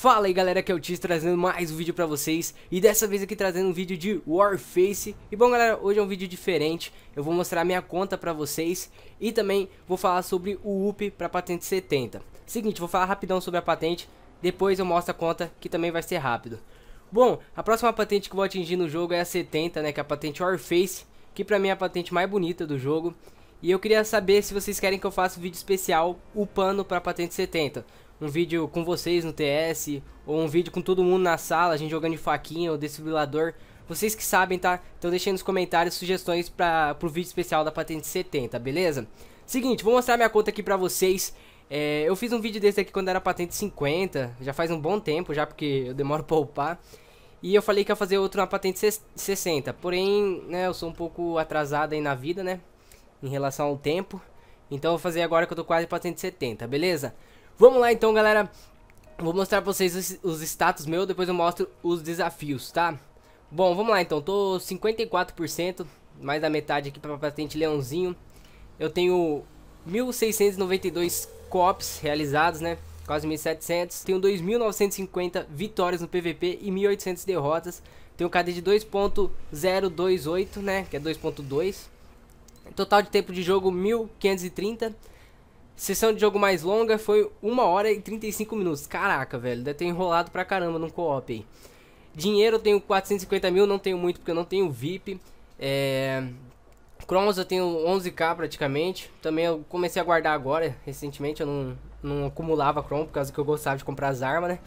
Fala aí galera, que é o Tiz trazendo mais um vídeo pra vocês E dessa vez aqui trazendo um vídeo de Warface E bom galera, hoje é um vídeo diferente Eu vou mostrar minha conta pra vocês E também vou falar sobre o UP pra patente 70 Seguinte, vou falar rapidão sobre a patente Depois eu mostro a conta, que também vai ser rápido Bom, a próxima patente que eu vou atingir no jogo é a 70, né? Que é a patente Warface Que pra mim é a patente mais bonita do jogo e eu queria saber se vocês querem que eu faça um vídeo especial upando para patente 70 um vídeo com vocês no TS, ou um vídeo com todo mundo na sala, a gente jogando de faquinha ou desfibrilador. Vocês que sabem, tá? Então deixem nos comentários sugestões para pro vídeo especial da patente 70, beleza? Seguinte, vou mostrar minha conta aqui pra vocês. É, eu fiz um vídeo desse aqui quando era patente 50, já faz um bom tempo já, porque eu demoro pra upar. E eu falei que ia fazer outro na patente 60, porém, né, eu sou um pouco atrasado aí na vida, né, em relação ao tempo. Então eu vou fazer agora que eu tô quase patente 70, beleza? Vamos lá então, galera. Vou mostrar pra vocês os, os status meu, depois eu mostro os desafios, tá? Bom, vamos lá então. Tô 54%, mais da metade aqui pra patente leãozinho. Eu tenho 1.692 cops realizados, né? Quase 1.700. Tenho 2.950 vitórias no PVP e 1.800 derrotas. Tenho KD de 2.028, né? Que é 2.2. Total de tempo de jogo 1.530. Sessão de jogo mais longa foi 1 hora e 35 minutos. Caraca, velho, deve ter enrolado pra caramba no co-op aí. Dinheiro eu tenho 450 mil, não tenho muito porque eu não tenho VIP. É... Crons eu tenho 11k praticamente. Também eu comecei a guardar agora, recentemente eu não, não acumulava Cron por causa que eu gostava de comprar as armas, né?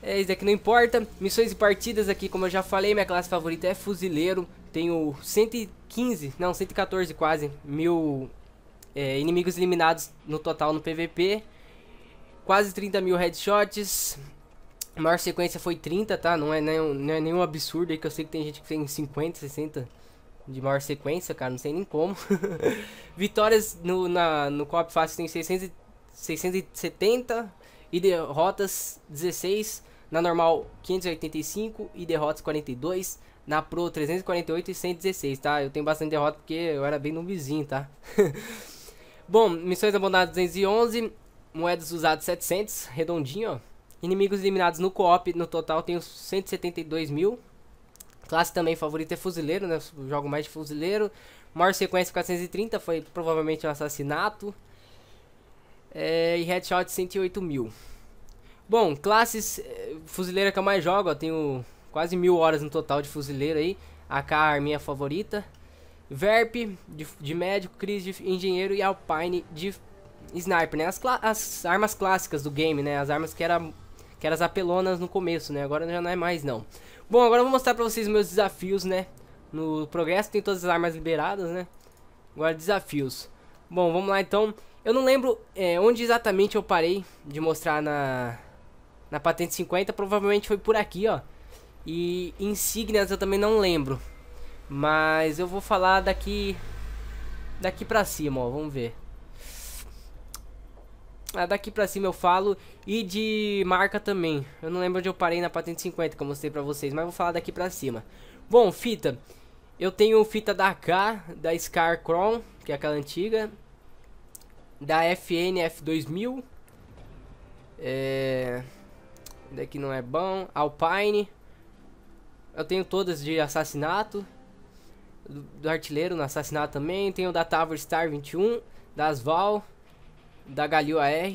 É, isso aqui não importa. Missões e partidas aqui, como eu já falei, minha classe favorita é fuzileiro. Tenho 115, não, 114 quase, mil é, inimigos eliminados no total no PVP, quase 30 mil headshots, a maior sequência foi 30, tá? Não é nenhum, é não é nenhum absurdo aí, que eu sei que tem gente que tem 50, 60 de maior sequência, cara, não sei nem como. Vitórias no, na, no co fácil tem 600, 670 e derrotas 16, na normal 585 e derrotas 42, na pro 348 e 116, tá? Eu tenho bastante derrota porque eu era bem no vizinho, tá? Bom, missões abandonadas 211, moedas usadas 700, redondinho, ó. Inimigos eliminados no co-op, no total tenho 172 mil. Classe também favorita é fuzileiro, né? jogo mais de fuzileiro. Maior sequência 430, foi provavelmente um assassinato. É, e headshot 108 mil. Bom, classes, eh, fuzileira que eu mais jogo, ó, tenho quase mil horas no total de fuzileiro aí. AK é a minha favorita. VERP de, de médico, Chris de engenheiro e Alpine de sniper, né? As, as, armas clássicas do game, né? As armas que eram, que eram as apelonas no começo, né? Agora já não é mais não. Bom, agora eu vou mostrar pra vocês meus desafios, né? No progresso tem todas as armas liberadas, né? Agora desafios. Bom, vamos lá então. Eu não lembro é, onde exatamente eu parei de mostrar na, na patente 50. Provavelmente foi por aqui, ó. E insígnias eu também não lembro. Mas eu vou falar daqui daqui pra cima, ó, vamos ver. Ah, daqui pra cima eu falo e de marca também. Eu não lembro onde eu parei na patente 50 que eu mostrei pra vocês, mas vou falar daqui pra cima. Bom, fita. Eu tenho fita da K, da Scar Chrome que é aquela antiga. Da FNF 2000 É... Daqui não é bom. Alpine. Eu tenho todas de assassinato do, artilheiro no assassinato também. Tem o da Tavor Star 21, da Asval, da Galil AR,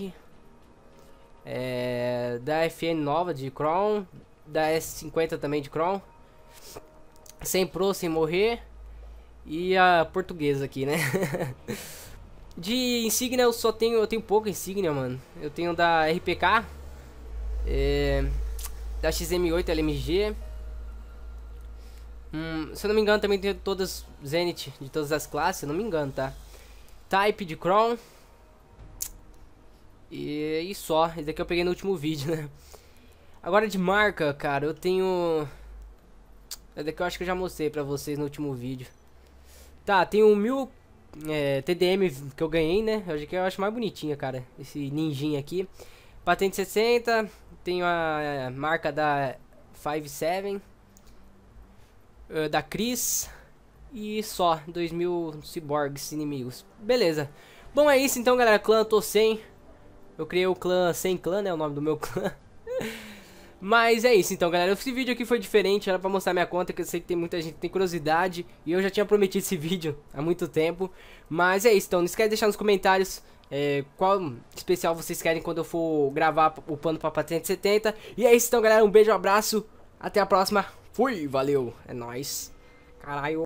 é, da FN nova de Kron, da S50 também de Kron. Sem Pro, sem morrer. E a portuguesa aqui, né? de insígnia eu só tenho. Eu tenho pouca insígnia, mano. Eu tenho da RPK. É, da XM8 LMG. Hum, se eu não me engano, também tem todas Zenith de todas as classes, se não me engano, tá? Type de Crown. E, e só. Esse daqui eu peguei no último vídeo, né? Agora de marca, cara, eu tenho... Esse daqui eu acho que eu já mostrei pra vocês no último vídeo. Tá, tem um mil é, TDM que eu ganhei, né? Hoje que eu acho mais bonitinha, cara. Esse ninjinha aqui. Patente 60. Tenho a é, marca da 57. Eh, da Cris e só 2000 cyborgs inimigos. Beleza. Bom, é isso então, galera. Clã, tô sem. Eu criei o clã sem clã, né? O nome do meu clã. Mas é isso então, galera. Esse vídeo aqui foi diferente, era pra mostrar minha conta, que eu sei que tem muita gente que tem curiosidade. E eu já tinha prometido esse vídeo há muito tempo. Mas é isso, então não esquece de deixar nos comentários é, qual especial vocês querem quando eu for gravar o pano pra 70. E é isso então, galera. Um beijo, um abraço. Até a próxima. Fui, valeu, é nóis. Caralho.